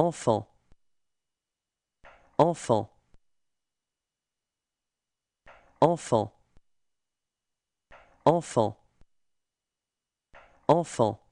Enfant. Enfant. Enfant. Enfant. Enfant.